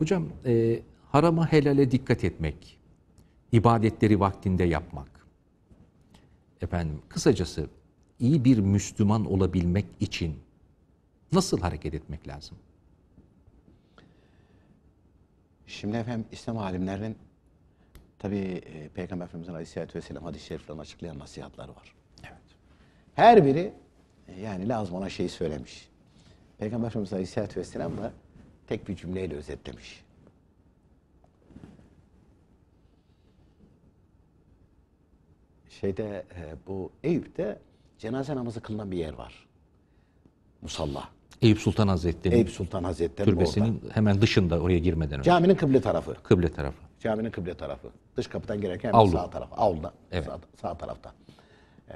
Hocam e, harama helale dikkat etmek, ibadetleri vaktinde yapmak, efendim kısacası iyi bir Müslüman olabilmek için nasıl hareket etmek lazım? Şimdi efendim İslam alimlerinin tabi e, Peygamber Efendimiz Aleyhisselatü Vesselam hadis-i şeriflerini açıklayan nasihatları var. Evet. Her biri e, yani lazım ona şeyi söylemiş. Peygamber Efendimiz Aleyhisselatü Vesselam da tek bir cümleyle özetlemiş. Şeyde e, bu Eyüp'te cenaze namazı kılınan bir yer var. Musalla. Eyüp Sultan Hazretleri. Eyüp Sultan Hazretleri türbesinin orada. hemen dışında oraya girmeden önce. Caminin kıble tarafı. Kıble tarafı. Caminin kıble tarafı. Dış kapıdan girerken Avlu. sağ taraf. Avluda. Evet. Sağ, sağ tarafta. E,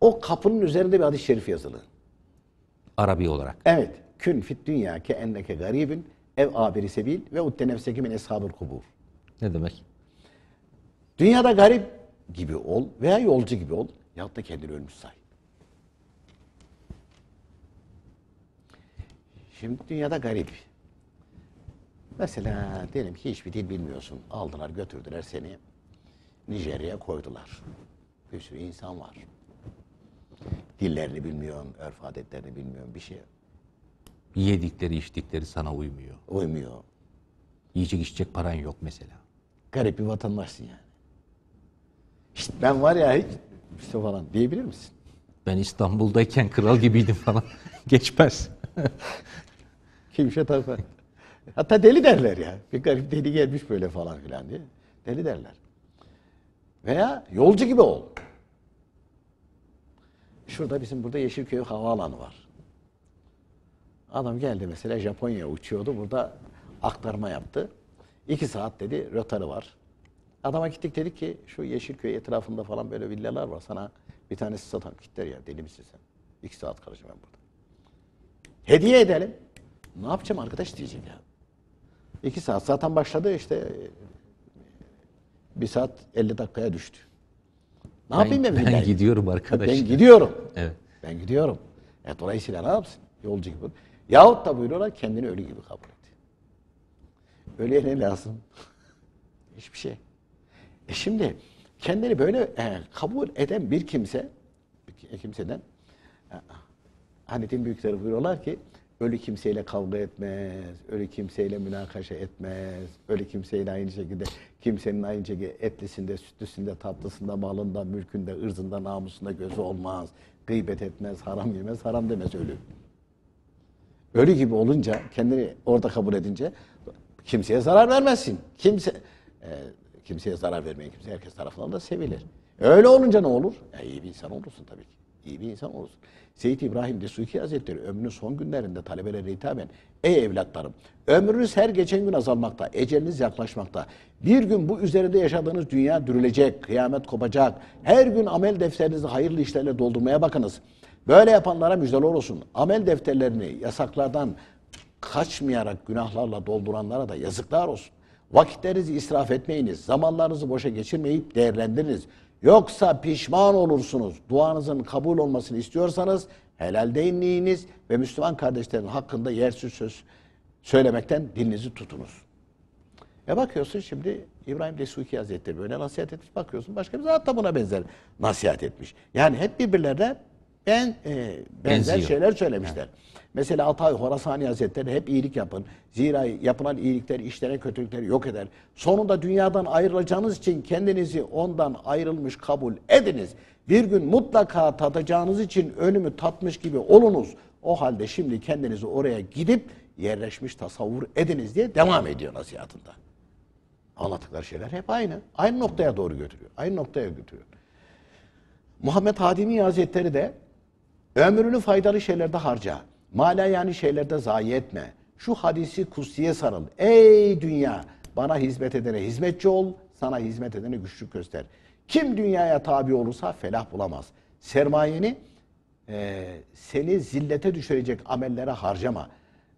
o kapının üzerinde bir hadis-i şerif yazılı. Arabi olarak. Evet. Kün fit dünya ke enneke garibin ev abiri sebil ve utte nefseki min eshabul kubur. Ne demek? Dünyada garip gibi ol veya yolcu gibi ol ya da kendini ölmüş say. Şimdi dünyada garip. Mesela diyelim ki hiçbir dil bilmiyorsun. Aldılar götürdüler seni. Nijerya'ya koydular. Bir sürü insan var. Dillerini bilmiyorsun, örf adetlerini bilmiyorsun, bir şey. Yedikleri içtikleri sana uymuyor. Uymuyor. Yiyecek içecek paran yok mesela. Garip bir vatandaşsın yani. İşte ben var ya hiç işte falan diyebilir misin? Ben İstanbul'dayken kral gibiydim falan. Geçmez. Kimse şey tarafa. Hatta deli derler ya. Bir garip deli gelmiş böyle falan filan diye. Deli derler. Veya yolcu gibi ol. Şurada bizim burada Yeşilköy Havaalanı var. Adam geldi mesela Japonya uçuyordu. Burada aktarma yaptı. İki saat dedi rötarı var. Adama gittik dedik ki şu Yeşilköy etrafında falan böyle villalar var. Sana bir tanesi satan kitler ya deli misin sen? İki saat kalacağım ben burada. Hediye edelim. Ne yapacağım arkadaş diyecek ya. İki saat zaten başladı işte bir saat 50 dakikaya düştü. Ne ben, yapayım ben Ben gidiyorum arkadaş. Ben gidiyorum. Evet. Ben gidiyorum. E, dolayısıyla ne yapsın? Yolcu gibi. Yahut da buyuruyorlar kendini ölü gibi kabul et. Ölüye ne lazım? Hiçbir şey. E şimdi kendini böyle e, kabul eden bir kimse, bir kimseden e, hani din büyükleri buyuruyorlar ki ölü kimseyle kavga etmez, ölü kimseyle münakaşa etmez, ölü kimseyle aynı şekilde kimsenin aynı şekilde etlisinde, sütlüsünde, tatlısında, malında, mülkünde, ırzında, namusunda gözü olmaz. Gıybet etmez, haram yemez, haram demez ölü ölü gibi olunca, kendini orada kabul edince kimseye zarar vermezsin. Kimse e, kimseye zarar vermeyen kimse herkes tarafından da sevilir. Öyle olunca ne olur? E, iyi bir insan olursun tabii ki. İyi bir insan olursun. Seyit İbrahim De Desuki Hazretleri ömrünün son günlerinde talebelere hitaben Ey evlatlarım! Ömrünüz her geçen gün azalmakta, eceliniz yaklaşmakta. Bir gün bu üzerinde yaşadığınız dünya dürülecek, kıyamet kopacak. Her gün amel defterinizi hayırlı işlerle doldurmaya bakınız. Böyle yapanlara müjdeler olsun. Amel defterlerini yasaklardan kaçmayarak günahlarla dolduranlara da yazıklar olsun. Vakitlerinizi israf etmeyiniz. Zamanlarınızı boşa geçirmeyip değerlendiriniz. Yoksa pişman olursunuz. Duanızın kabul olmasını istiyorsanız helal değinliğiniz ve Müslüman kardeşlerin hakkında yersiz söz söylemekten dilinizi tutunuz. E bakıyorsun şimdi İbrahim Desuki Hazretleri böyle nasihat etmiş. Bakıyorsun başka bir zat da buna benzer nasihat etmiş. Yani hep birbirlerine ben e, benzer Benziyor. şeyler söylemişler. Mesela Altay Horasani Hazretleri hep iyilik yapın. Zira yapılan iyilikler işlenen kötülükleri yok eder. Sonunda dünyadan ayrılacağınız için kendinizi ondan ayrılmış kabul ediniz. Bir gün mutlaka tadacağınız için önümü tatmış gibi olunuz. O halde şimdi kendinizi oraya gidip yerleşmiş tasavvur ediniz diye devam ediyor nasihatında. Anlattıkları şeyler hep aynı. Aynı noktaya doğru götürüyor. Aynı noktaya götürüyor. Muhammed Hadimi Hazretleri de Ömrünü faydalı şeylerde harca. Mala yani şeylerde zayi etme. Şu hadisi kutsiye sarıl. Ey dünya bana hizmet edene hizmetçi ol, sana hizmet edene güçlük göster. Kim dünyaya tabi olursa felah bulamaz. Sermayeni e, seni zillete düşürecek amellere harcama.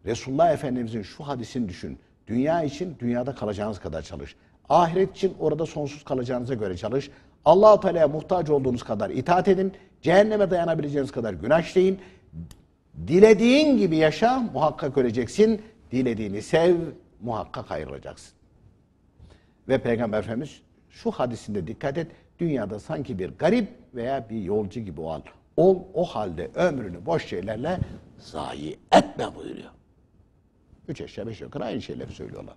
Resulullah Efendimizin şu hadisini düşün. Dünya için dünyada kalacağınız kadar çalış. Ahiret için orada sonsuz kalacağınıza göre çalış. Allah-u Teala'ya muhtaç olduğunuz kadar itaat edin. Cehenneme dayanabileceğiniz kadar günah işleyin. Dilediğin gibi yaşa muhakkak öleceksin. Dilediğini sev muhakkak ayrılacaksın. Ve Peygamber Efendimiz şu hadisinde dikkat et. Dünyada sanki bir garip veya bir yolcu gibi ol. Ol o halde ömrünü boş şeylerle zayi etme buyuruyor. Üç eşya beş yukarı aynı şeyleri söylüyorlar.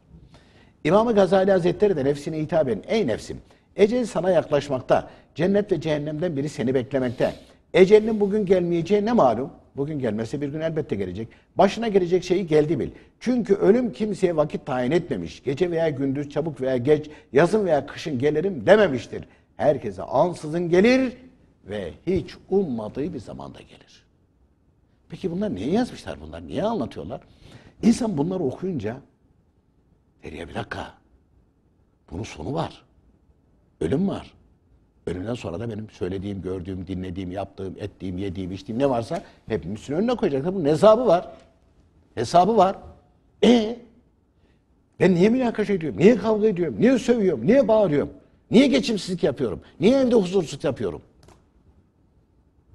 İmam-ı Gazali Hazretleri de nefsine hitaben ey nefsim Ecel sana yaklaşmakta. Cennet ve cehennemden biri seni beklemekte. Ecelinin bugün gelmeyeceği ne malum? Bugün gelmezse bir gün elbette gelecek. Başına gelecek şeyi geldi bil. Çünkü ölüm kimseye vakit tayin etmemiş. Gece veya gündüz, çabuk veya geç, yazın veya kışın gelirim dememiştir. Herkese ansızın gelir ve hiç ummadığı bir zamanda gelir. Peki bunlar niye yazmışlar bunlar? Niye anlatıyorlar? İnsan bunları okuyunca, Eriye bir dakika, bunun sonu var. Ölüm var. Ölümden sonra da benim söylediğim, gördüğüm, dinlediğim, yaptığım, ettiğim, yediğim, içtiğim ne varsa hepimizin önüne koyacaklar. Bunun hesabı var. Hesabı var. E ben niye münakaş ediyorum? Niye kavga ediyorum? Niye sövüyorum? Niye bağırıyorum? Niye geçimsizlik yapıyorum? Niye evde huzursuzluk yapıyorum?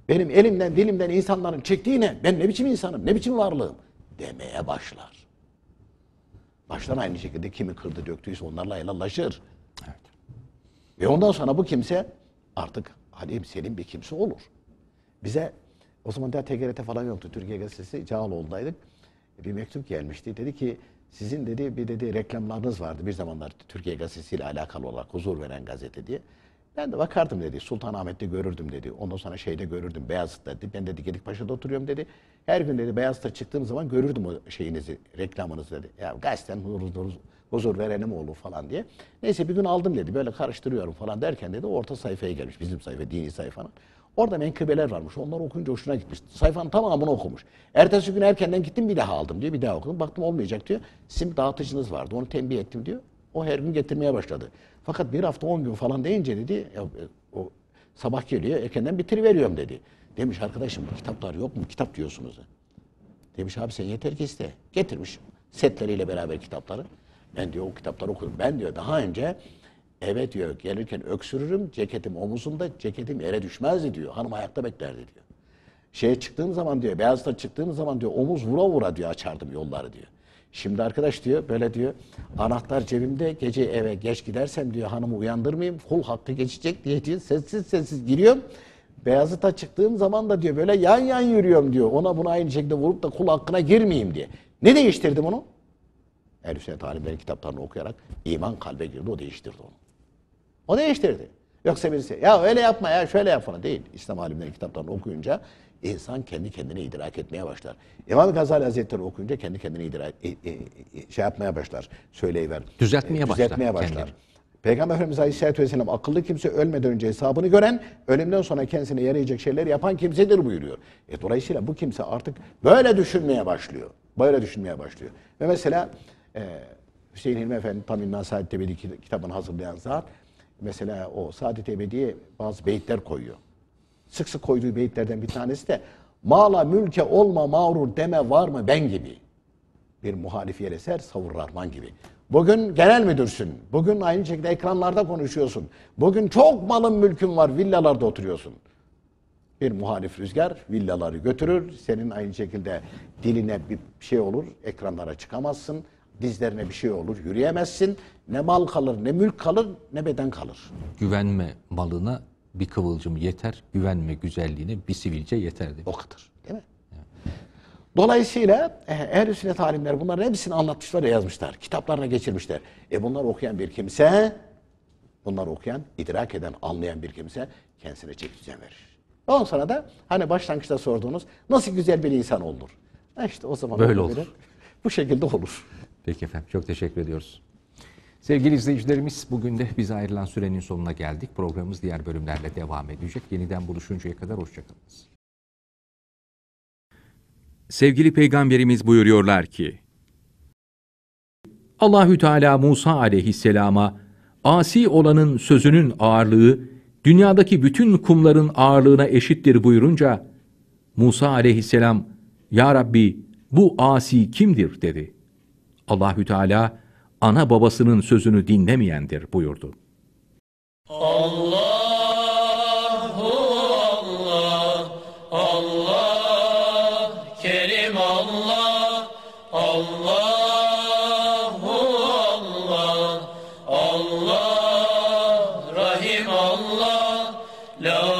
Benim elimden, dilimden insanların çektiği ne? Ben ne biçim insanım? Ne biçim varlığım? Demeye başlar. Başlar aynı şekilde kimi kırdı döktüyse onlarla helallaşır. Evet. Ve ondan sonra bu kimse artık alim selim bir kimse olur. Bize o zaman daha TGRT falan yoktu. Türkiye Gazetesi Cağaloğlu'ndaydık. Bir mektup gelmişti. Dedi ki sizin dedi bir dedi reklamlarınız vardı bir zamanlar Türkiye Gazetesi ile alakalı olarak huzur veren gazete diye. Ben de bakardım dedi. Sultanahmet'te görürdüm dedi. Ondan sonra şeyde görürdüm. Beyazıt'ta dedi. Ben dedi Gedikpaşa'da oturuyorum dedi. Her gün dedi Beyazıt'a çıktığım zaman görürdüm o şeyinizi, reklamınızı dedi. Ya gazeteden huzur, huzur, huzur verenim oğlu falan diye. Neyse bir gün aldım dedi böyle karıştırıyorum falan derken dedi orta sayfaya gelmiş bizim sayfa dini sayfanın. Orada menkıbeler varmış. Onları okuyunca hoşuna gitmiş. Sayfanın tamamını okumuş. Ertesi gün erkenden gittim bir daha aldım diyor. Bir daha okudum. Baktım olmayacak diyor. Sim dağıtıcınız vardı. Onu tembih ettim diyor. O her gün getirmeye başladı. Fakat bir hafta on gün falan deyince dedi ya, e, o sabah geliyor erkenden bitiriveriyorum dedi. Demiş arkadaşım kitaplar yok mu? Kitap diyorsunuz. Demiş abi sen yeter ki iste. Getirmiş setleriyle beraber kitapları. Ben diyor o kitapları okudum. Ben diyor daha önce evet diyor gelirken öksürürüm ceketim omuzumda ceketim yere düşmezdi diyor. Hanım ayakta beklerdi diyor. Şeye çıktığım zaman diyor Beyazıt'a çıktığım zaman diyor omuz vura vura diyor açardım yolları diyor. Şimdi arkadaş diyor böyle diyor anahtar cebimde gece eve geç gidersem diyor hanımı uyandırmayayım kul hakkı geçecek diye diyor sessiz sessiz giriyorum. Beyazıt'a çıktığım zaman da diyor böyle yan yan yürüyorum diyor. Ona bunu aynı şekilde vurup da kul hakkına girmeyeyim diye. Ne değiştirdim onu? Ehl-i Sünnet alimlerin kitaplarını okuyarak iman kalbe girdi. O değiştirdi onu. O değiştirdi. Yoksa birisi ya öyle yapma ya şöyle yap falan değil. İslam alimlerin kitaplarını okuyunca insan kendi kendini idrak etmeye başlar. İmam Gazali Hazretleri okuyunca kendi kendini idrak e, e, e şey yapmaya başlar. Söyleyiver. Düzeltmeye, e, düzeltmeye başlar. başlar. Kendini. Peygamber Efendimiz Aleyhisselatü Vesselam akıllı kimse ölmeden önce hesabını gören, ölümden sonra kendisine yarayacak şeyler yapan kimsedir buyuruyor. E, dolayısıyla bu kimse artık böyle düşünmeye başlıyor. Böyle düşünmeye başlıyor. Ve mesela ee, Hüseyin Hilmi Efendi tam İmna Saadet Ebedi kitabını hazırlayan zat mesela o Saadet Ebedi'ye bazı beyitler koyuyor. Sık sık koyduğu beyitlerden bir tanesi de mala mülke olma mağrur deme var mı ben gibi. Bir muhalif yer eser savur gibi. Bugün genel müdürsün. Bugün aynı şekilde ekranlarda konuşuyorsun. Bugün çok malın mülkün var villalarda oturuyorsun. Bir muhalif rüzgar villaları götürür. Senin aynı şekilde diline bir şey olur. Ekranlara çıkamazsın dizlerine bir şey olur, yürüyemezsin. Ne mal kalır, ne mülk kalır, ne beden kalır. Güvenme malına bir kıvılcım yeter, güvenme güzelliğine bir sivilce yeter demiş. O kadar değil mi? Evet. Dolayısıyla e, ehl-i sünnet alimler bunların hepsini anlatmışlar ve yazmışlar. Kitaplarına geçirmişler. E bunlar okuyan bir kimse, bunları okuyan, idrak eden, anlayan bir kimse kendisine çek düzen verir. Ondan sonra da hani başlangıçta sorduğunuz nasıl güzel bir insan olur? E, işte o zaman böyle olur. Bu şekilde olur. Peki efendim çok teşekkür ediyoruz. Sevgili izleyicilerimiz bugün de bize ayrılan sürenin sonuna geldik. Programımız diğer bölümlerle devam edecek. Yeniden buluşuncaya kadar hoşçakalınız. Sevgili Peygamberimiz buyuruyorlar ki, Allahü Teala Musa aleyhisselama, asi olanın sözünün ağırlığı, dünyadaki bütün kumların ağırlığına eşittir buyurunca, Musa aleyhisselam, Ya Rabbi bu asi kimdir dedi.'' Allahü Teala ana babasının sözünü dinlemeyendir buyurdu. Allah Allah, Rahim Allah, La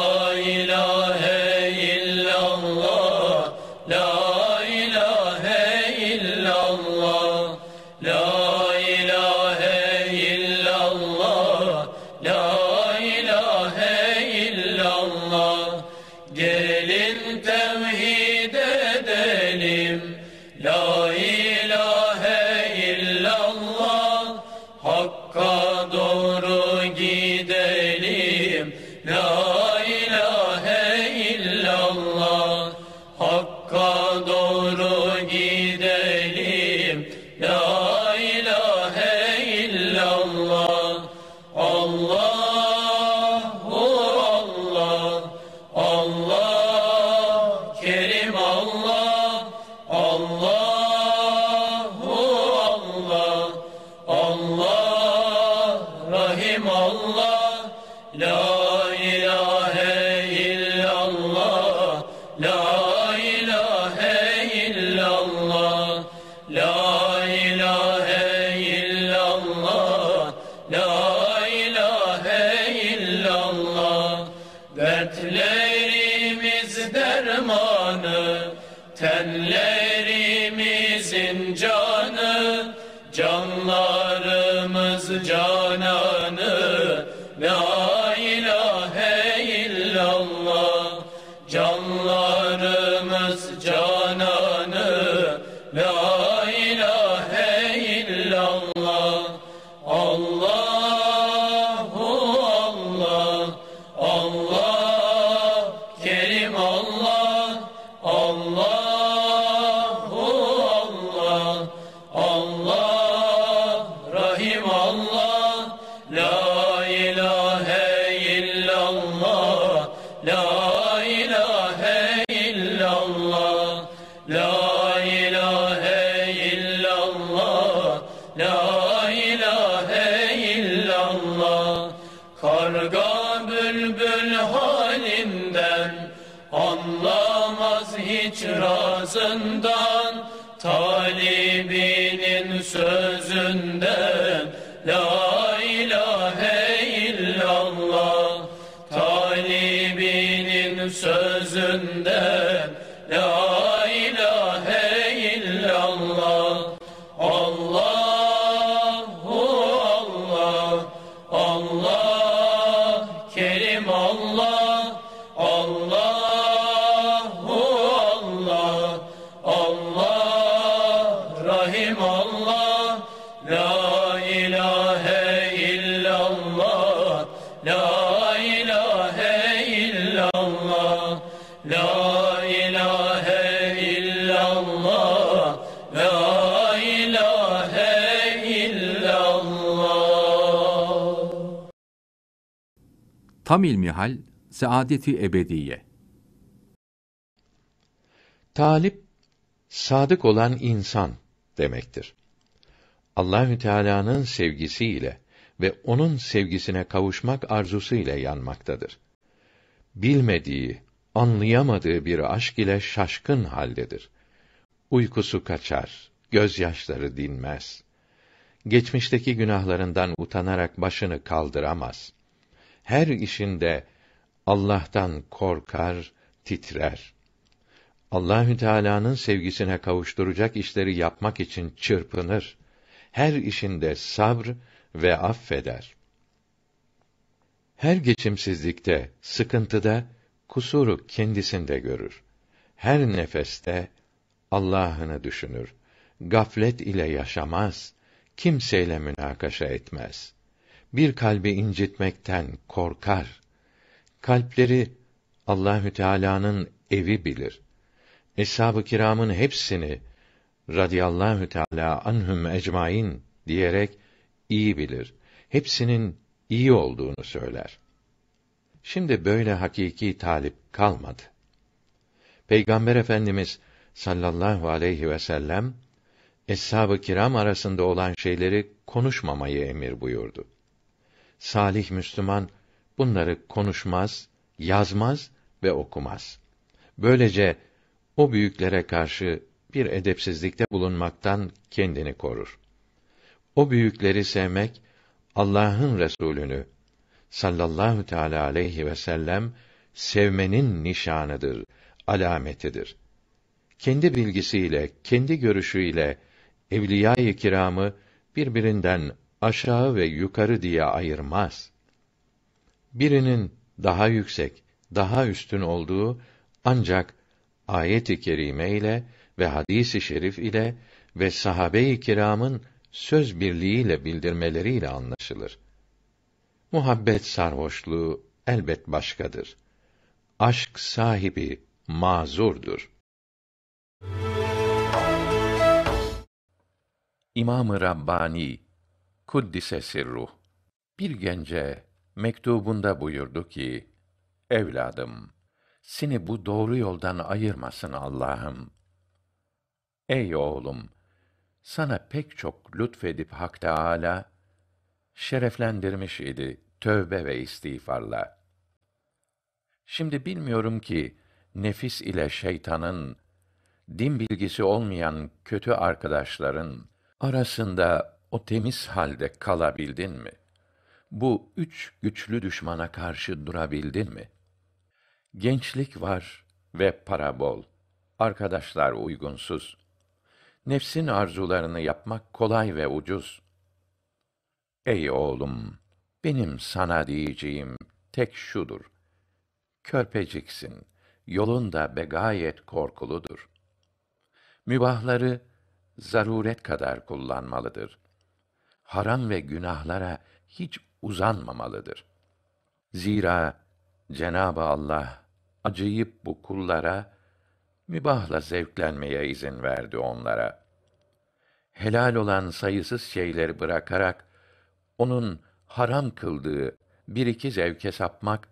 La ilahe illallah Dertlerimiz dermanı Tenlerimizin canı Canlarımız cana sözünde Tam ilmihal saadeti ebediye. Talip sadık olan insan demektir. Allahü Teala'nın sevgisiyle ve onun sevgisine kavuşmak arzusuyla yanmaktadır. Bilmediği, anlayamadığı bir aşk ile şaşkın haldedir. Uykusu kaçar, gözyaşları dinmez. Geçmişteki günahlarından utanarak başını kaldıramaz her işinde Allah'tan korkar, titrer. Allahü Teala'nın sevgisine kavuşturacak işleri yapmak için çırpınır. Her işinde sabr ve affeder. Her geçimsizlikte, sıkıntıda kusuru kendisinde görür. Her nefeste Allah'ını düşünür. Gaflet ile yaşamaz, kimseyle münakaşa etmez.'' bir kalbi incitmekten korkar. Kalpleri Allahü Teala'nın evi bilir. Eshab-ı kiramın hepsini radıyallahu teala anhum ecmain diyerek iyi bilir. Hepsinin iyi olduğunu söyler. Şimdi böyle hakiki talip kalmadı. Peygamber Efendimiz sallallahu aleyhi ve sellem eshab-ı kiram arasında olan şeyleri konuşmamayı emir buyurdu salih Müslüman bunları konuşmaz, yazmaz ve okumaz. Böylece o büyüklere karşı bir edepsizlikte bulunmaktan kendini korur. O büyükleri sevmek Allah'ın Resulünü sallallahu teala aleyhi ve sellem sevmenin nişanıdır, alametidir. Kendi bilgisiyle, kendi görüşüyle evliya-i kiramı birbirinden aşağı ve yukarı diye ayırmaz. Birinin daha yüksek, daha üstün olduğu ancak ayet-i kerime ile ve hadis-i şerif ile ve sahabe-i kiramın söz birliğiyle bildirmeleriyle anlaşılır. Muhabbet sarhoşluğu elbet başkadır. Aşk sahibi mazurdur. İmam-ı Rabbani kuddise sirruh bir gence mektubunda buyurdu ki evladım seni bu doğru yoldan ayırmasın Allah'ım ey oğlum sana pek çok lütfedip Hak Teâlâ, şereflendirmiş idi tövbe ve istiğfarla. Şimdi bilmiyorum ki, nefis ile şeytanın, din bilgisi olmayan kötü arkadaşların arasında o temiz halde kalabildin mi? Bu üç güçlü düşmana karşı durabildin mi? Gençlik var ve para bol. Arkadaşlar uygunsuz. Nefsin arzularını yapmak kolay ve ucuz. Ey oğlum, benim sana diyeceğim tek şudur. Körpeciksin, yolun da be gayet korkuludur. Mübahları zaruret kadar kullanmalıdır.'' haram ve günahlara hiç uzanmamalıdır. Zira Cenab-ı Allah acıyıp bu kullara mübahla zevklenmeye izin verdi onlara. Helal olan sayısız şeyleri bırakarak onun haram kıldığı bir iki zevke sapmak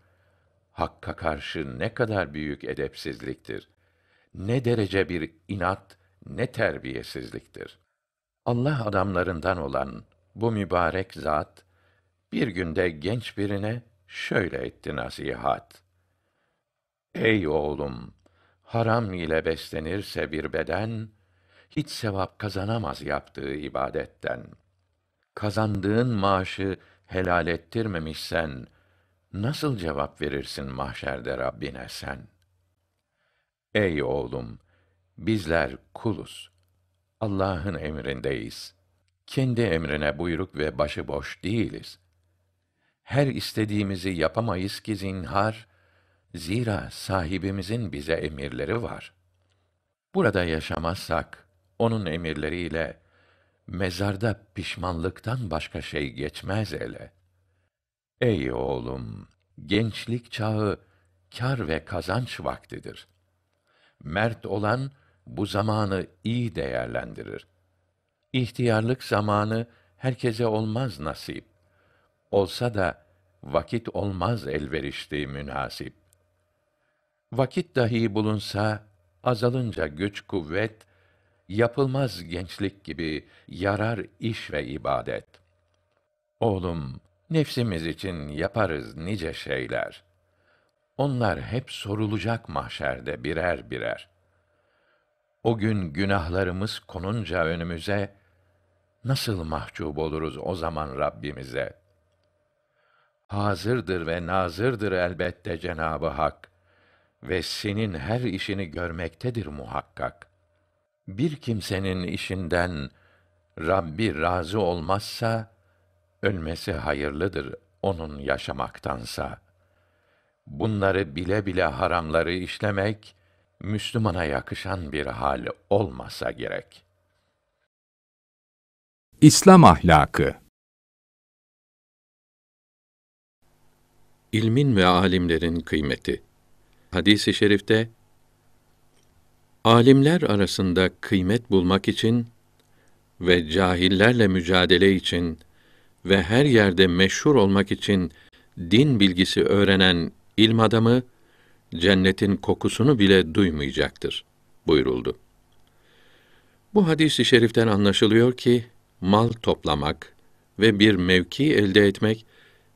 hakka karşı ne kadar büyük edepsizliktir. Ne derece bir inat, ne terbiyesizliktir. Allah adamlarından olan bu mübarek zat bir günde genç birine şöyle etti nasihat. Ey oğlum, haram ile beslenirse bir beden hiç sevap kazanamaz yaptığı ibadetten. Kazandığın maaşı helal ettirmemişsen nasıl cevap verirsin mahşerde Rabbine sen? Ey oğlum, bizler kuluz. Allah'ın emrindeyiz kendi emrine buyruk ve başıboş değiliz. Her istediğimizi yapamayız ki zinhar, zira sahibimizin bize emirleri var. Burada yaşamazsak, onun emirleriyle, mezarda pişmanlıktan başka şey geçmez ele. Ey oğlum, gençlik çağı, kar ve kazanç vaktidir. Mert olan, bu zamanı iyi değerlendirir.'' İhtiyarlık zamanı herkese olmaz nasip. Olsa da vakit olmaz elverişli münasip. Vakit dahi bulunsa azalınca güç kuvvet yapılmaz gençlik gibi yarar iş ve ibadet. Oğlum, nefsimiz için yaparız nice şeyler. Onlar hep sorulacak mahşerde birer birer. O gün günahlarımız konunca önümüze nasıl mahcup oluruz o zaman Rabbimize? Hazırdır ve nazırdır elbette Cenabı Hak ve senin her işini görmektedir muhakkak. Bir kimsenin işinden Rabbi razı olmazsa ölmesi hayırlıdır onun yaşamaktansa. Bunları bile bile haramları işlemek Müslümana yakışan bir hal olmasa gerek.'' İslam ahlakı İlmin ve alimlerin kıymeti. Hadis-i şerifte alimler arasında kıymet bulmak için ve cahillerle mücadele için ve her yerde meşhur olmak için din bilgisi öğrenen ilm adamı cennetin kokusunu bile duymayacaktır buyuruldu. Bu hadis-i şeriften anlaşılıyor ki mal toplamak ve bir mevki elde etmek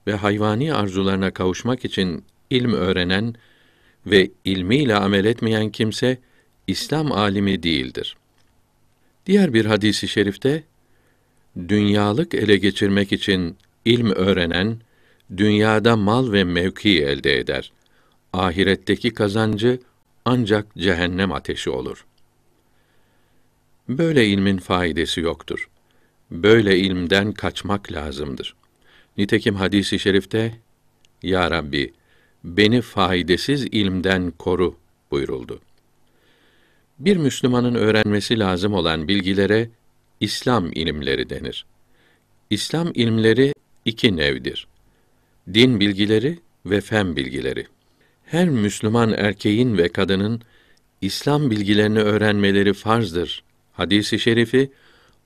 ve hayvani arzularına kavuşmak için ilm öğrenen ve ilmiyle amel etmeyen kimse İslam alimi değildir. Diğer bir hadisi şerifte dünyalık ele geçirmek için ilm öğrenen dünyada mal ve mevki elde eder. Ahiretteki kazancı ancak cehennem ateşi olur. Böyle ilmin faidesi yoktur böyle ilmden kaçmak lazımdır. Nitekim hadisi şerifte Ya Rabbi beni faydasız ilmden koru buyuruldu. Bir Müslümanın öğrenmesi lazım olan bilgilere İslam ilimleri denir. İslam ilimleri iki nevdir. Din bilgileri ve fen bilgileri. Her Müslüman erkeğin ve kadının İslam bilgilerini öğrenmeleri farzdır. Hadisi şerifi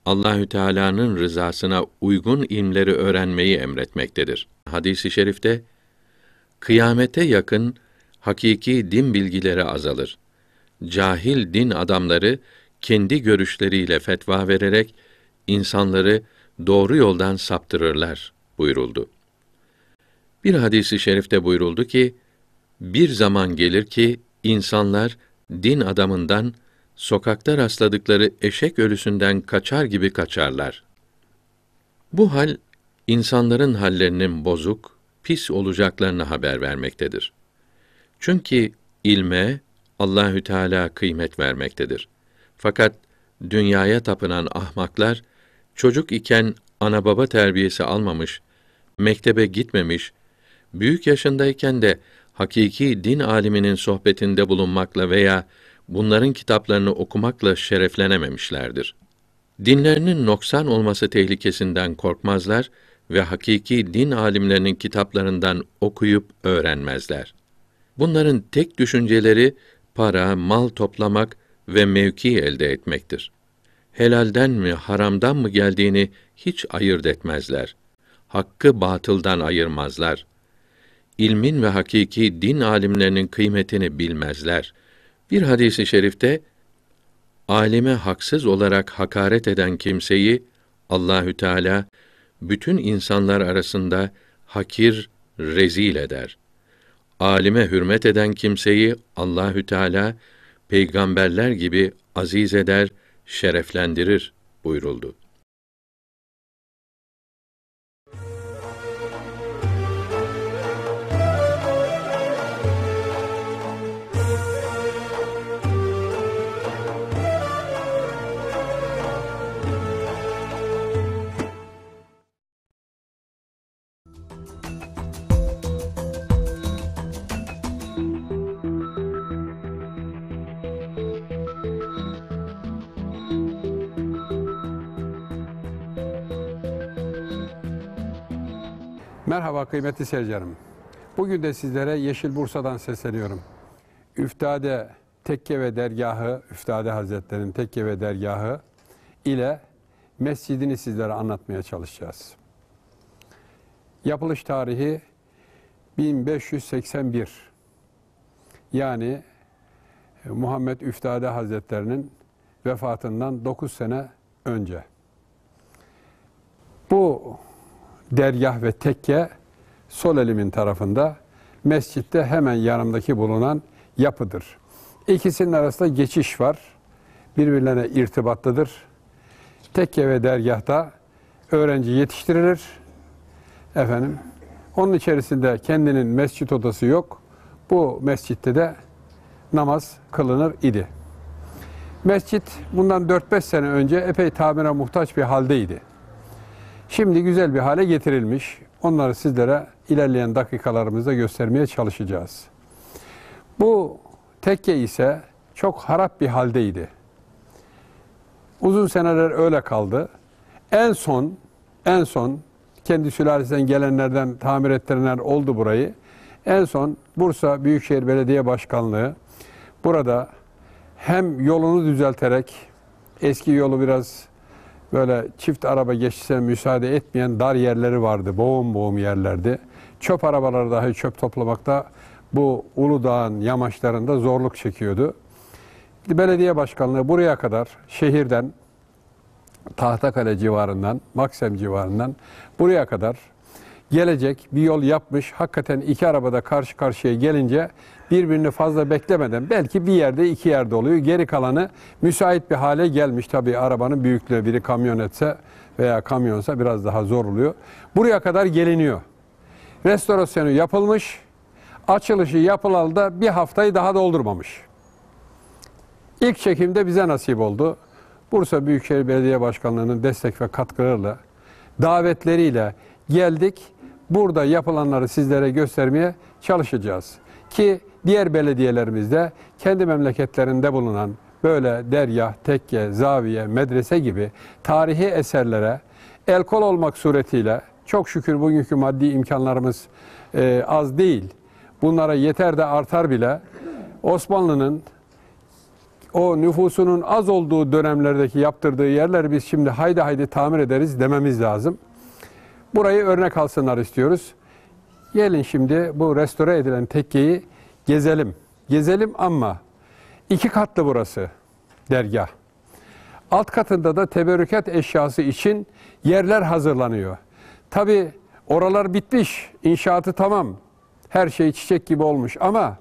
Allahü Teala'nın rızasına uygun ilimleri öğrenmeyi emretmektedir. Hadis-i şerifte kıyamete yakın hakiki din bilgileri azalır. Cahil din adamları kendi görüşleriyle fetva vererek insanları doğru yoldan saptırırlar buyuruldu. Bir hadisi şerifte buyuruldu ki bir zaman gelir ki insanlar din adamından sokakta rastladıkları eşek ölüsünden kaçar gibi kaçarlar. Bu hal insanların hallerinin bozuk, pis olacaklarını haber vermektedir. Çünkü ilme Allahü Teala kıymet vermektedir. Fakat dünyaya tapınan ahmaklar çocuk iken ana baba terbiyesi almamış, mektebe gitmemiş, büyük yaşındayken de hakiki din aliminin sohbetinde bulunmakla veya bunların kitaplarını okumakla şereflenememişlerdir. Dinlerinin noksan olması tehlikesinden korkmazlar ve hakiki din alimlerinin kitaplarından okuyup öğrenmezler. Bunların tek düşünceleri para, mal toplamak ve mevki elde etmektir. Helalden mi, haramdan mı geldiğini hiç ayırt etmezler. Hakkı batıldan ayırmazlar. İlmin ve hakiki din alimlerinin kıymetini bilmezler. Bir hadisi şerifte alime haksız olarak hakaret eden kimseyi Allahü Teala bütün insanlar arasında hakir, rezil eder. Alime hürmet eden kimseyi Allahü Teala peygamberler gibi aziz eder, şereflendirir buyuruldu. Merhaba kıymetli seyircilerim. Bugün de sizlere Yeşil Bursa'dan sesleniyorum. Üftade Tekke ve Dergahı, Üftade Hazretleri'nin Tekke ve Dergahı ile mescidini sizlere anlatmaya çalışacağız. Yapılış tarihi 1581. Yani e, Muhammed Üftade Hazretleri'nin vefatından 9 sene önce. Bu dergah ve tekke sol elimin tarafında mescitte hemen yanımdaki bulunan yapıdır. İkisinin arasında geçiş var. Birbirlerine irtibatlıdır. Tekke ve dergahta öğrenci yetiştirilir. Efendim, onun içerisinde kendinin mescit odası yok. Bu mescitte de namaz kılınır idi. Mescit bundan 4-5 sene önce epey tamire muhtaç bir haldeydi. Şimdi güzel bir hale getirilmiş. Onları sizlere ilerleyen dakikalarımızda göstermeye çalışacağız. Bu tekke ise çok harap bir haldeydi. Uzun seneler öyle kaldı. En son, en son kendi sülalesinden gelenlerden tamir ettirenler oldu burayı. En son Bursa Büyükşehir Belediye Başkanlığı burada hem yolunu düzelterek eski yolu biraz böyle çift araba geçişine müsaade etmeyen dar yerleri vardı. Boğum boğum yerlerdi. Çöp arabaları dahi çöp toplamakta bu Uludağ'ın yamaçlarında zorluk çekiyordu. Belediye başkanlığı buraya kadar şehirden Tahtakale civarından, Maksem civarından buraya kadar gelecek bir yol yapmış. Hakikaten iki arabada karşı karşıya gelince birbirini fazla beklemeden belki bir yerde iki yerde oluyor. Geri kalanı müsait bir hale gelmiş. Tabii arabanın büyüklüğü biri kamyon etse veya kamyonsa biraz daha zor oluyor. Buraya kadar geliniyor. Restorasyonu yapılmış. Açılışı yapılalı da bir haftayı daha doldurmamış. İlk çekimde bize nasip oldu. Bursa Büyükşehir Belediye Başkanlığı'nın destek ve katkılarıyla, davetleriyle geldik burada yapılanları sizlere göstermeye çalışacağız. Ki diğer belediyelerimizde kendi memleketlerinde bulunan böyle dergah, tekke, zaviye, medrese gibi tarihi eserlere el kol olmak suretiyle çok şükür bugünkü maddi imkanlarımız e, az değil. Bunlara yeter de artar bile Osmanlı'nın o nüfusunun az olduğu dönemlerdeki yaptırdığı yerleri biz şimdi haydi haydi tamir ederiz dememiz lazım. Burayı örnek alsınlar istiyoruz. Gelin şimdi bu restore edilen tekkeyi gezelim. Gezelim ama iki katlı burası dergah. Alt katında da teberrükat eşyası için yerler hazırlanıyor. Tabi oralar bitmiş, inşaatı tamam. Her şey çiçek gibi olmuş ama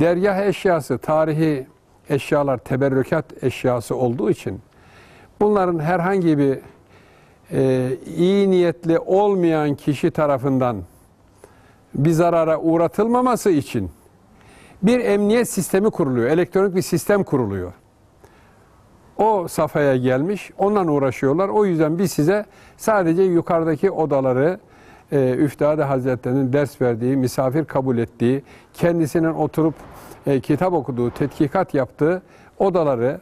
dergah eşyası, tarihi eşyalar, teberrükat eşyası olduğu için bunların herhangi bir e, iyi niyetli olmayan kişi tarafından bir zarara uğratılmaması için bir emniyet sistemi kuruluyor. Elektronik bir sistem kuruluyor. O safhaya gelmiş, ondan uğraşıyorlar. O yüzden biz size sadece yukarıdaki odaları, e, Üftade Hazretleri'nin ders verdiği, misafir kabul ettiği, kendisinin oturup e, kitap okuduğu, tetkikat yaptığı odaları,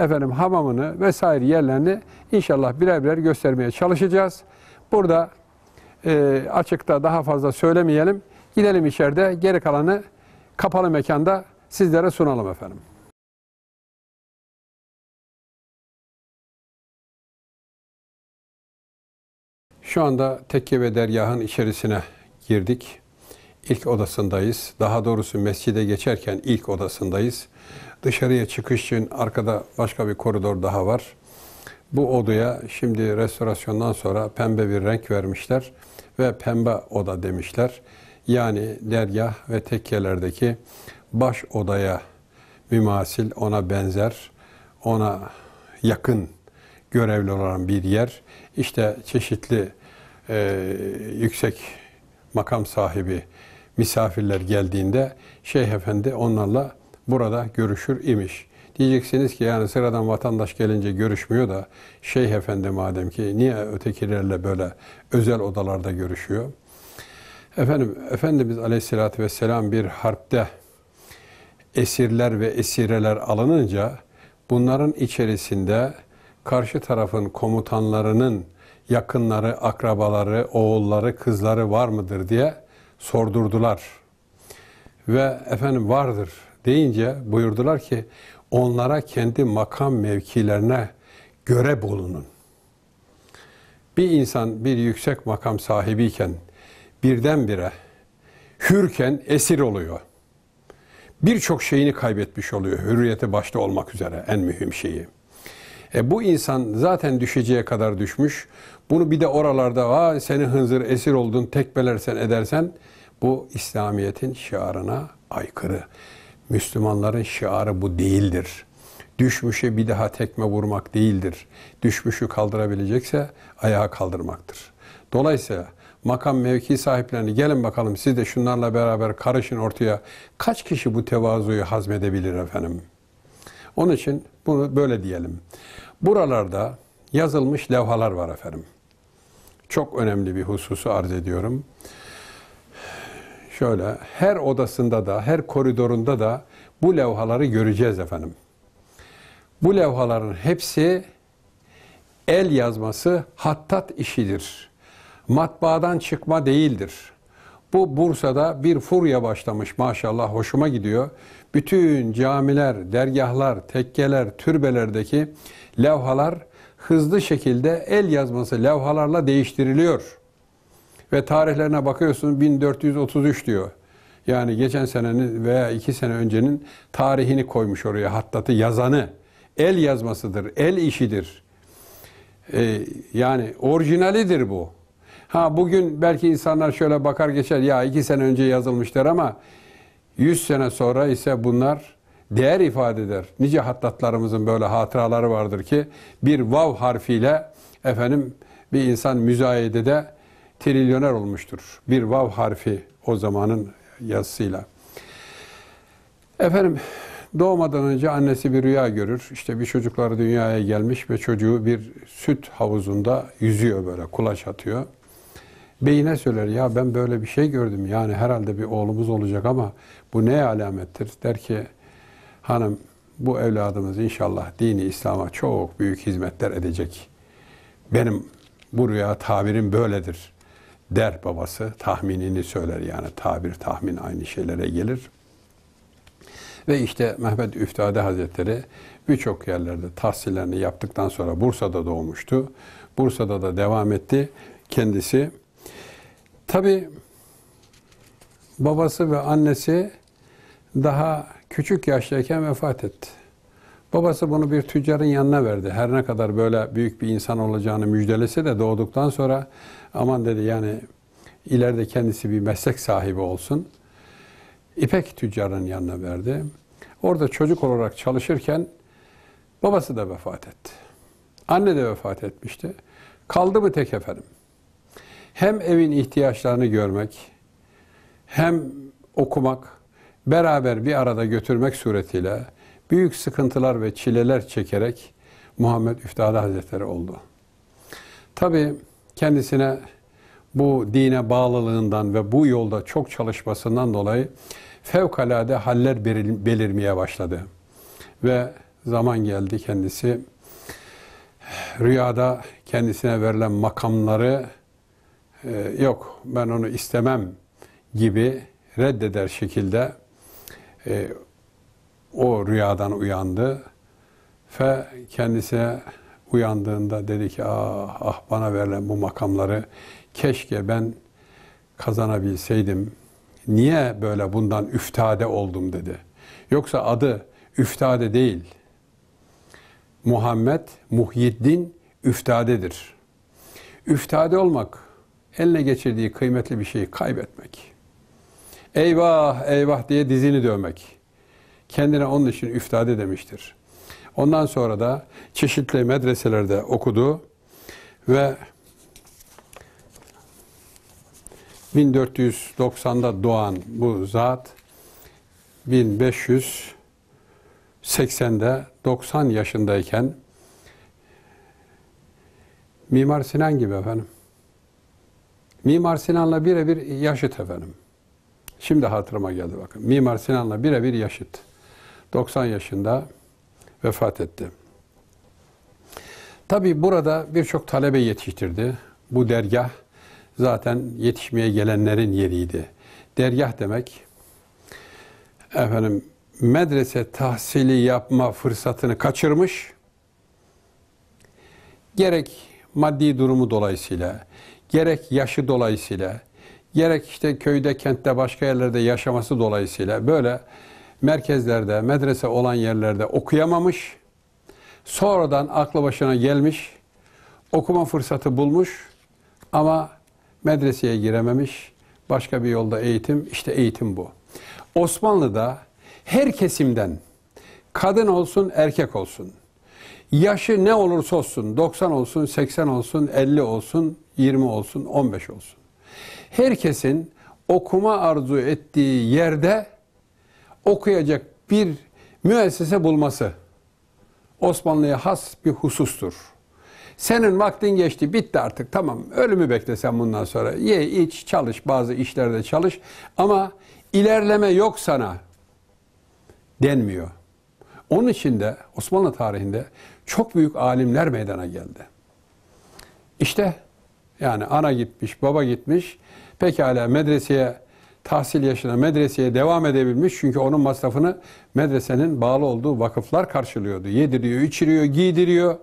efendim hamamını vesaire yerlerini inşallah birer birer göstermeye çalışacağız. Burada e, açıkta daha fazla söylemeyelim. Gidelim içeride geri kalanı kapalı mekanda sizlere sunalım efendim. Şu anda tekke ve dergahın içerisine girdik ilk odasındayız. Daha doğrusu mescide geçerken ilk odasındayız. Dışarıya çıkış için arkada başka bir koridor daha var. Bu odaya şimdi restorasyondan sonra pembe bir renk vermişler ve pembe oda demişler. Yani dergah ve tekkelerdeki baş odaya mümasil, ona benzer, ona yakın görevli olan bir yer. İşte çeşitli e, yüksek makam sahibi misafirler geldiğinde Şeyh Efendi onlarla burada görüşür imiş. Diyeceksiniz ki yani sıradan vatandaş gelince görüşmüyor da Şeyh Efendi madem ki niye ötekilerle böyle özel odalarda görüşüyor? Efendim Efendimiz Aleyhisselatü Vesselam bir harpte esirler ve esireler alınınca bunların içerisinde karşı tarafın komutanlarının yakınları, akrabaları, oğulları, kızları var mıdır diye sordurdular. Ve efendim vardır deyince buyurdular ki onlara kendi makam mevkilerine göre bulunun. Bir insan bir yüksek makam sahibiyken birdenbire hürken esir oluyor. Birçok şeyini kaybetmiş oluyor. Hürriyeti başta olmak üzere en mühim şeyi. E bu insan zaten düşeceğe kadar düşmüş. Bunu bir de oralarda aa seni hınzır esir oldun tekbelersen edersen bu İslamiyet'in şiarına aykırı. Müslümanların şiarı bu değildir. Düşmüşü bir daha tekme vurmak değildir. Düşmüşü kaldırabilecekse ayağa kaldırmaktır. Dolayısıyla makam mevki sahiplerini gelin bakalım siz de şunlarla beraber karışın ortaya. Kaç kişi bu tevazuyu hazmedebilir efendim? Onun için bunu böyle diyelim. Buralarda yazılmış levhalar var efendim. Çok önemli bir hususu arz ediyorum şöyle her odasında da her koridorunda da bu levhaları göreceğiz efendim. Bu levhaların hepsi el yazması hattat işidir. Matbaadan çıkma değildir. Bu Bursa'da bir furya başlamış maşallah hoşuma gidiyor. Bütün camiler, dergahlar, tekkeler, türbelerdeki levhalar hızlı şekilde el yazması levhalarla değiştiriliyor.'' Ve tarihlerine bakıyorsun 1433 diyor. Yani geçen senenin veya iki sene öncenin tarihini koymuş oraya hattatı yazanı. El yazmasıdır, el işidir. Ee, yani orijinalidir bu. Ha bugün belki insanlar şöyle bakar geçer ya iki sene önce yazılmıştır ama 100 sene sonra ise bunlar değer ifade eder. Nice hattatlarımızın böyle hatıraları vardır ki bir vav harfiyle efendim bir insan müzayedede trilyoner olmuştur. Bir vav harfi o zamanın yazısıyla. Efendim doğmadan önce annesi bir rüya görür. İşte bir çocuklar dünyaya gelmiş ve çocuğu bir süt havuzunda yüzüyor böyle kulaç atıyor. Beyine söyler ya ben böyle bir şey gördüm yani herhalde bir oğlumuz olacak ama bu ne alamettir? Der ki hanım bu evladımız inşallah dini İslam'a çok büyük hizmetler edecek. Benim bu rüya tabirim böyledir der babası. Tahminini söyler yani tabir tahmin aynı şeylere gelir. Ve işte Mehmet Üftade Hazretleri birçok yerlerde tahsillerini yaptıktan sonra Bursa'da doğmuştu. Bursa'da da devam etti kendisi. Tabi babası ve annesi daha küçük yaştayken vefat etti. Babası bunu bir tüccarın yanına verdi. Her ne kadar böyle büyük bir insan olacağını müjdelese de doğduktan sonra Aman dedi yani ileride kendisi bir meslek sahibi olsun. İpek tüccarının yanına verdi. Orada çocuk olarak çalışırken babası da vefat etti. Anne de vefat etmişti. Kaldı mı tek efendim? Hem evin ihtiyaçlarını görmek, hem okumak, beraber bir arada götürmek suretiyle büyük sıkıntılar ve çileler çekerek Muhammed Üftade Hazretleri oldu. Tabii Kendisine bu dine bağlılığından ve bu yolda çok çalışmasından dolayı fevkalade haller belirmeye başladı. Ve zaman geldi kendisi rüyada kendisine verilen makamları e, yok ben onu istemem gibi reddeder şekilde e, o rüyadan uyandı ve kendisine uyandığında dedi ki ah ah bana verilen bu makamları keşke ben kazanabilseydim. Niye böyle bundan üftade oldum dedi. Yoksa adı üftade değil. Muhammed Muhyiddin üftadedir. Üftade olmak eline geçirdiği kıymetli bir şeyi kaybetmek. Eyvah eyvah diye dizini dövmek. Kendine onun için üftade demiştir. Ondan sonra da çeşitli medreselerde okudu ve 1490'da doğan bu zat 1580'de 90 yaşındayken Mimar Sinan gibi efendim. Mimar Sinan'la birebir yaşıt efendim. Şimdi hatırıma geldi bakın. Mimar Sinan'la birebir yaşıt. 90 yaşında vefat etti. Tabi burada birçok talebe yetiştirdi. Bu dergah zaten yetişmeye gelenlerin yeriydi. Dergah demek efendim medrese tahsili yapma fırsatını kaçırmış. Gerek maddi durumu dolayısıyla, gerek yaşı dolayısıyla, gerek işte köyde, kentte, başka yerlerde yaşaması dolayısıyla böyle merkezlerde, medrese olan yerlerde okuyamamış, sonradan aklı başına gelmiş, okuma fırsatı bulmuş ama medreseye girememiş, başka bir yolda eğitim, işte eğitim bu. Osmanlı'da her kesimden, kadın olsun, erkek olsun, yaşı ne olursa olsun, 90 olsun, 80 olsun, 50 olsun, 20 olsun, 15 olsun. Herkesin okuma arzu ettiği yerde okuyacak bir müessese bulması Osmanlı'ya has bir husustur. Senin vaktin geçti, bitti artık. Tamam, ölümü bekle sen bundan sonra. Ye, iç, çalış, bazı işlerde çalış. Ama ilerleme yok sana denmiyor. Onun için de Osmanlı tarihinde çok büyük alimler meydana geldi. İşte yani ana gitmiş, baba gitmiş. Pekala medreseye tahsil yaşına medreseye devam edebilmiş. Çünkü onun masrafını medresenin bağlı olduğu vakıflar karşılıyordu. Yediriyor, içiriyor, giydiriyor.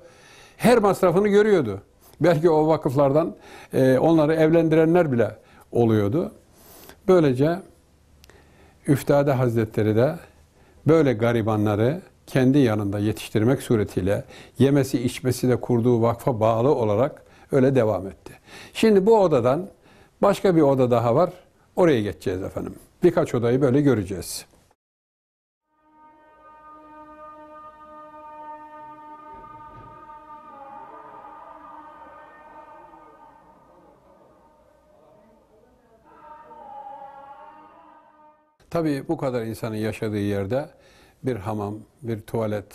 Her masrafını görüyordu. Belki o vakıflardan e, onları evlendirenler bile oluyordu. Böylece Üftade Hazretleri de böyle garibanları kendi yanında yetiştirmek suretiyle yemesi içmesi de kurduğu vakfa bağlı olarak öyle devam etti. Şimdi bu odadan başka bir oda daha var. Oraya geçeceğiz efendim. Birkaç odayı böyle göreceğiz. Tabii bu kadar insanın yaşadığı yerde bir hamam, bir tuvalet,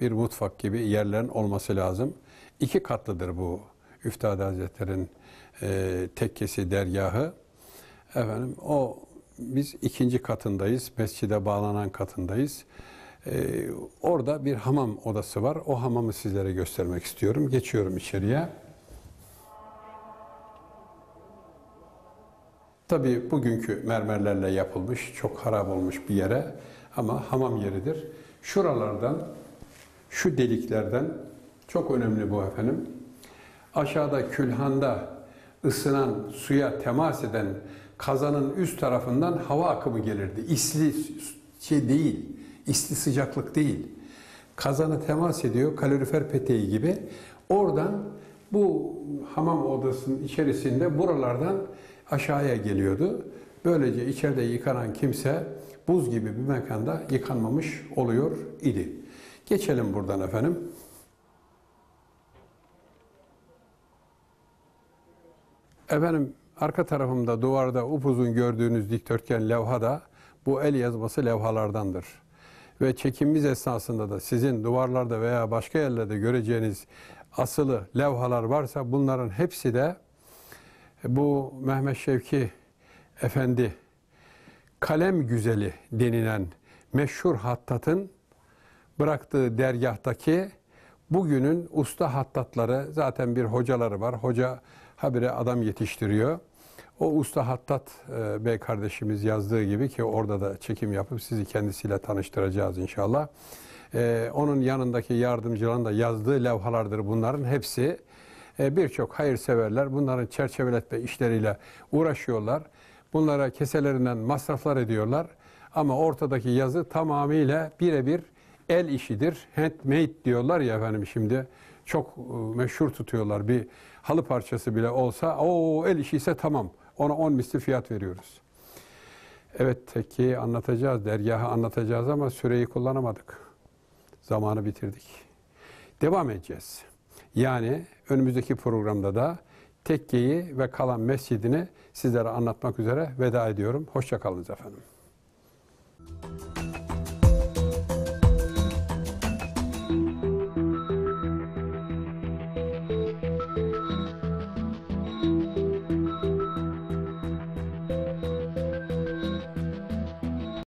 bir mutfak gibi yerlerin olması lazım. İki katlıdır bu Üftad Hazretleri'nin e, tekkesi, dergahı. Efendim o biz ikinci katındayız. Mescide bağlanan katındayız. Ee, orada bir hamam odası var. O hamamı sizlere göstermek istiyorum. Geçiyorum içeriye. Tabii bugünkü mermerlerle yapılmış, çok harap olmuş bir yere ama hamam yeridir. Şuralardan, şu deliklerden çok önemli bu efendim. Aşağıda külhanda ısınan suya temas eden kazanın üst tarafından hava akımı gelirdi. İsli şey değil, isli sıcaklık değil. Kazana temas ediyor kalorifer peteği gibi. Oradan bu hamam odasının içerisinde buralardan aşağıya geliyordu. Böylece içeride yıkanan kimse buz gibi bir mekanda yıkanmamış oluyor idi. Geçelim buradan efendim. Efendim Arka tarafımda duvarda upuzun gördüğünüz dikdörtgen levha da bu el yazması levhalardandır. Ve çekimimiz esnasında da sizin duvarlarda veya başka yerlerde göreceğiniz asılı levhalar varsa bunların hepsi de bu Mehmet Şevki Efendi kalem güzeli denilen meşhur hattatın bıraktığı dergahtaki bugünün usta hattatları zaten bir hocaları var. Hoca habire adam yetiştiriyor. O usta Hattat e, Bey kardeşimiz yazdığı gibi ki orada da çekim yapıp sizi kendisiyle tanıştıracağız inşallah. E, onun yanındaki yardımcıların da yazdığı levhalardır bunların hepsi. E, Birçok hayırseverler bunların çerçeveletme işleriyle uğraşıyorlar. Bunlara keselerinden masraflar ediyorlar. Ama ortadaki yazı tamamıyla birebir el işidir. Handmade diyorlar ya efendim şimdi. Çok e, meşhur tutuyorlar bir halı parçası bile olsa o el işi ise tamam ona 10 misli fiyat veriyoruz. Evet tekkeyi anlatacağız, dergahı anlatacağız ama süreyi kullanamadık. Zamanı bitirdik. Devam edeceğiz. Yani önümüzdeki programda da tekkeyi ve kalan mescidini sizlere anlatmak üzere veda ediyorum. Hoşçakalınız efendim. Müzik